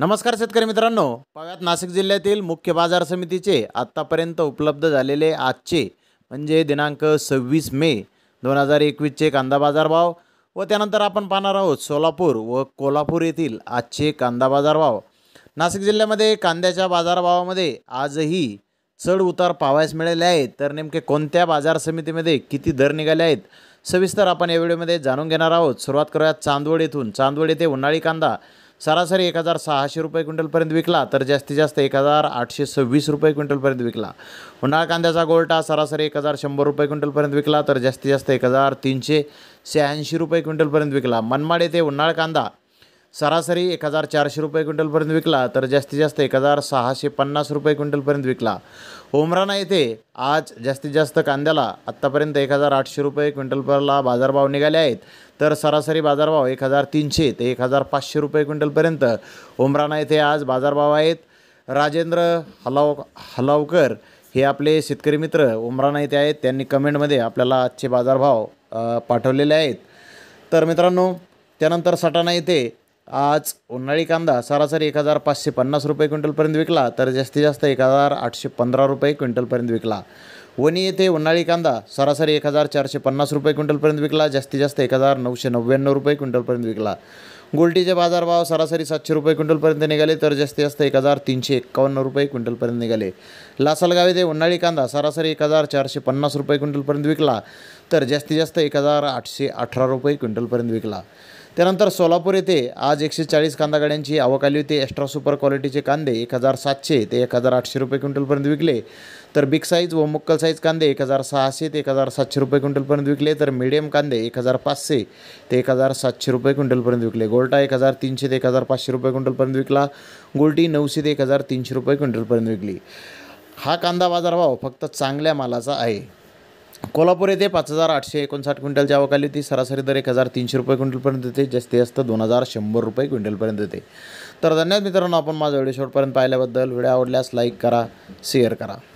नमस्कार शेतकरी मित्रांनो पाव्यात नाशिक जिल्ह्यातील मुख्य बाजार समितीचे आत्तापर्यंत उपलब्ध झालेले आजचे म्हणजे दिनांक सव्वीस मे दोन हजार एकवीसचे कांदा बाजारभाव व त्यानंतर आपण पाहणार आहोत सोलापूर व कोल्हापूर येथील आजचे कांदा बाजारभाव नाशिक जिल्ह्यामध्ये कांद्याच्या बाजारभावामध्ये आजही चढ उतार पाहावयास मिळाले आहेत तर नेमके कोणत्या बाजार समितीमध्ये किती दर निघाले आहेत सविस्तर आपण या व्हिडिओमध्ये जाणून घेणार आहोत सुरुवात करूयात चांदवड येथून चांदवड येथे उन्हाळी कांदा सरासरी एक हजार सहाशे रुपये क्विंटलपर्यंत विकला तर जास्तीत जास्त एक हजार आठशे सव्वीस रुपये क्विंटलपर्यंत विकला उन्हाळा कांद्याचा गोल्टा सरासरी एक हजार शंभर रुपये क्विंटलपर्यंत विकला तर जास्तीत जास्त एक हजार तीनशे शहाऐंशी रुपये क्विंटलपर्यंत विकला मनमाड येथे उन्हाळा कांदा सरासरी एक हजार चारशे रुपये क्विंटलपर्यंत विकला तर जास्तीत जास्त एक हजार सहाशे पन्नास रुपये क्विंटलपर्यंत विकला ओमराना येथे आज जास्तीत जास्त कांद्याला आत्तापर्यंत एक हजार आठशे रुपये क्विंटलपरला बाजारभाव निघाले आहेत तर सरासरी बाजारभाव एक हजार तीनशे ते एक हजार पाचशे रुपये क्विंटलपर्यंत ओमराना येथे आज बाजारभाव आहेत राजेंद्र हलाव हलावकर हे आपले शेतकरी मित्र उमराणा येथे आहेत त्यांनी कमेंटमध्ये आपल्याला आजचे बाजारभाव पाठवलेले आहेत तर मित्रांनो त्यानंतर सटाणा येथे आज उन्हाळी कांदा सरासरी एक हजार पाचशे पन्नास रुपये क्विंटलपर्यंत विकला तर जास्तीत जास्त एक हजार आठशे पंधरा रुपये क्विंटलपर्यंत विकला वणी येथे उन्हाळी कांदा सरासरी एक हजार चारशे पन्नास रुपये क्विंटलपर्यंत विकला जास्तीत जास्त एक हजार नऊशे नव्याण्णव रुपये क्विंटलपर्यंत विकला गोल्टीचे बाजारभाव सरासरी सातशे रुपये क्विंटलपर्यंत निघाले तर जास्तीत जास्त एक हजार तीनशे एक्कावन्न रुपये क्विंटलपर्यंत निघाले लासलगाव येथे उन्हाळी कांदा सरासरी एक हजार चारशे पन्नास रुपये क्विंटलपर्यंत विकला तर जास्तीत जास्त एक हजार आठशे अठरा रुपये क्विंटलपर्यंत विकला त्यानंतर सोलापूर येथे आज एकशे चाळीस कांदा गाड्यांची आवक आली होती एक्स्ट्रा सुपर क्वालिटीचे कांदे एक हजार सातशे ते एक हजार आठशे रुपये क्विंटलपर्यंत विकले तर बिग साईज व मुक्कल साईज कांदे एक हजार सहाशे ते एक हजार सातशे रुपये क्विंटलपर्यंत विकले तर मिडियम कांदे एक हजार पाचशे ते एक हजार सातशे रुपये क्विंटलपर्यंत विकले गोल्टा एक हजार तीनशे ते एक हजार पाचशे रुपये क्विंटलपर्यंत विकला गोल्टी नऊशे ते एक हजार तीनशे रुपये क्विंटलपर्यंत विकली हा कांदा बाजारभाव फक्त चांगल्या मालाचा आहे कोल्हापूर येथे पाच हजार आठशे एकोणसाठ क्विंटलच्या आवकाली ती सरासरी दर एक हजार तीनशे रुपये क्विंटलपर्यंत येते जास्ती जास्त दोन हजार शंभर रुपये क्विंटलपर्यंत येते तर धन्यवाद मित्रांनो आपण माझा व्हिडिओ शेवटपर्यंत पाहिल्याबद्दल व्हिडिओ आवडल्यास लाईक करा शेअर करा